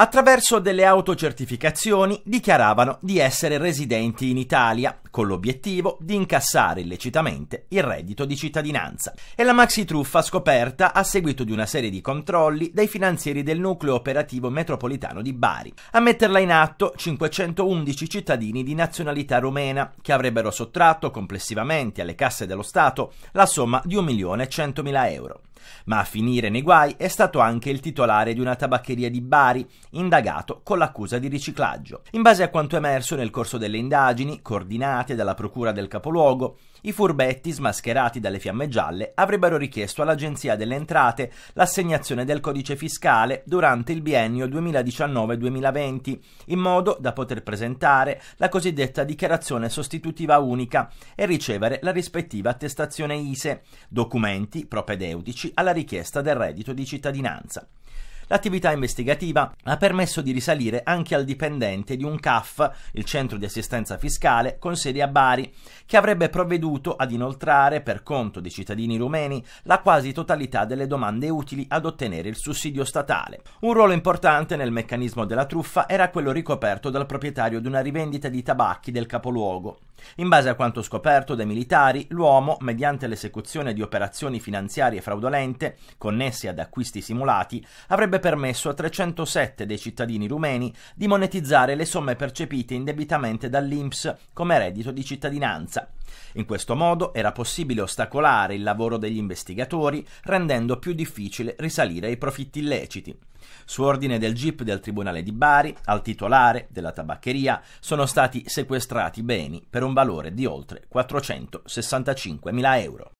attraverso delle autocertificazioni dichiaravano di essere residenti in Italia, con l'obiettivo di incassare illecitamente il reddito di cittadinanza. E la maxi truffa scoperta a seguito di una serie di controlli dai finanzieri del nucleo operativo metropolitano di Bari. A metterla in atto 511 cittadini di nazionalità rumena, che avrebbero sottratto complessivamente alle casse dello Stato la somma di 1.100.000 euro. Ma a finire nei guai è stato anche il titolare di una tabaccheria di Bari, indagato con l'accusa di riciclaggio. In base a quanto emerso nel corso delle indagini, coordinate dalla Procura del Capoluogo, i furbetti, smascherati dalle fiamme gialle, avrebbero richiesto all'Agenzia delle Entrate l'assegnazione del codice fiscale durante il biennio 2019-2020, in modo da poter presentare la cosiddetta dichiarazione sostitutiva unica e ricevere la rispettiva attestazione ISE, documenti propedeutici alla richiesta del reddito di cittadinanza. L'attività investigativa ha permesso di risalire anche al dipendente di un CAF, il Centro di Assistenza Fiscale, con sede a Bari, che avrebbe provveduto ad inoltrare per conto dei cittadini rumeni la quasi totalità delle domande utili ad ottenere il sussidio statale. Un ruolo importante nel meccanismo della truffa era quello ricoperto dal proprietario di una rivendita di tabacchi del capoluogo. In base a quanto scoperto dai militari, l'uomo, mediante l'esecuzione di operazioni finanziarie fraudolente connesse ad acquisti simulati, avrebbe permesso a 307 dei cittadini rumeni di monetizzare le somme percepite indebitamente dall'INPS come reddito di cittadinanza. In questo modo era possibile ostacolare il lavoro degli investigatori, rendendo più difficile risalire ai profitti illeciti. Su ordine del GIP del Tribunale di Bari, al titolare della tabaccheria sono stati sequestrati beni per un valore di oltre 465.000 euro.